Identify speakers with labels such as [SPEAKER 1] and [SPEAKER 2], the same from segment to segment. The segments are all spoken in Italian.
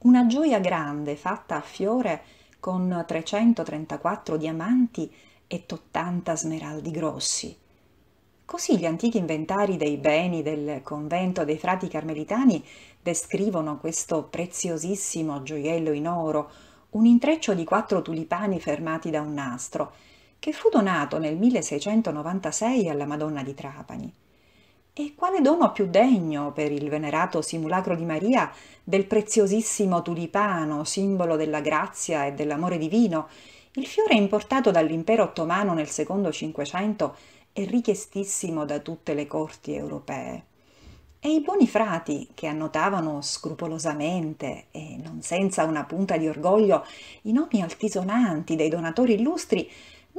[SPEAKER 1] Una gioia grande fatta a fiore con 334 diamanti e 80 smeraldi grossi. Così gli antichi inventari dei beni del convento dei frati carmelitani descrivono questo preziosissimo gioiello in oro, un intreccio di quattro tulipani fermati da un nastro, che fu donato nel 1696 alla Madonna di Trapani. E quale dono più degno per il venerato simulacro di Maria del preziosissimo tulipano, simbolo della grazia e dell'amore divino? Il fiore importato dall'impero ottomano nel secondo Cinquecento e richiestissimo da tutte le corti europee. E i buoni frati, che annotavano scrupolosamente e non senza una punta di orgoglio i nomi altisonanti dei donatori illustri,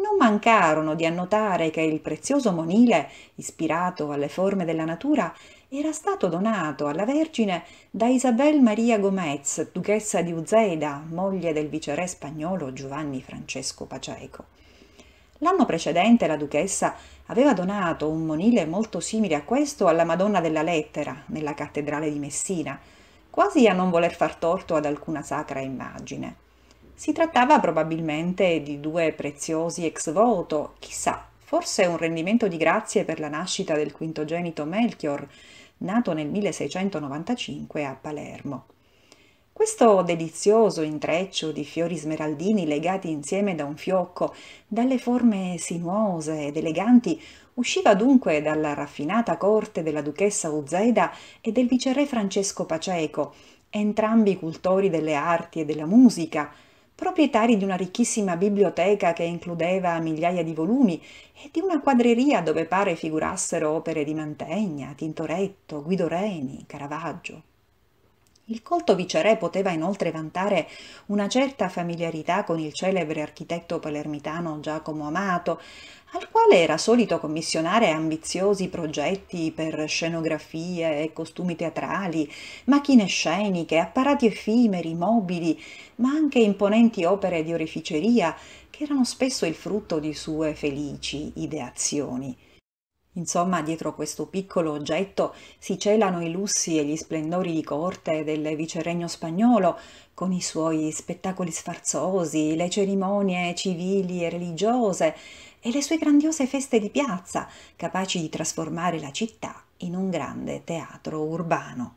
[SPEAKER 1] non mancarono di annotare che il prezioso monile, ispirato alle forme della natura, era stato donato alla Vergine da Isabel Maria Gomez, duchessa di Uzeda, moglie del viceré spagnolo Giovanni Francesco Paceco. L'anno precedente la duchessa aveva donato un monile molto simile a questo alla Madonna della Lettera nella cattedrale di Messina, quasi a non voler far torto ad alcuna sacra immagine. Si trattava probabilmente di due preziosi ex voto, chissà, forse un rendimento di grazie per la nascita del quintogenito Melchior, nato nel 1695 a Palermo. Questo delizioso intreccio di fiori smeraldini legati insieme da un fiocco, dalle forme sinuose ed eleganti, usciva dunque dalla raffinata corte della duchessa Uzeda e del viceré Francesco Paceco, entrambi cultori delle arti e della musica, proprietari di una ricchissima biblioteca che includeva migliaia di volumi e di una quadreria dove pare figurassero opere di Mantegna, Tintoretto, Guido Reni, Caravaggio. Il colto viceré poteva inoltre vantare una certa familiarità con il celebre architetto palermitano Giacomo Amato, al quale era solito commissionare ambiziosi progetti per scenografie e costumi teatrali, macchine sceniche, apparati effimeri, mobili, ma anche imponenti opere di oreficeria che erano spesso il frutto di sue felici ideazioni. Insomma, dietro questo piccolo oggetto si celano i lussi e gli splendori di corte del viceregno spagnolo, con i suoi spettacoli sfarzosi, le cerimonie civili e religiose e le sue grandiose feste di piazza, capaci di trasformare la città in un grande teatro urbano.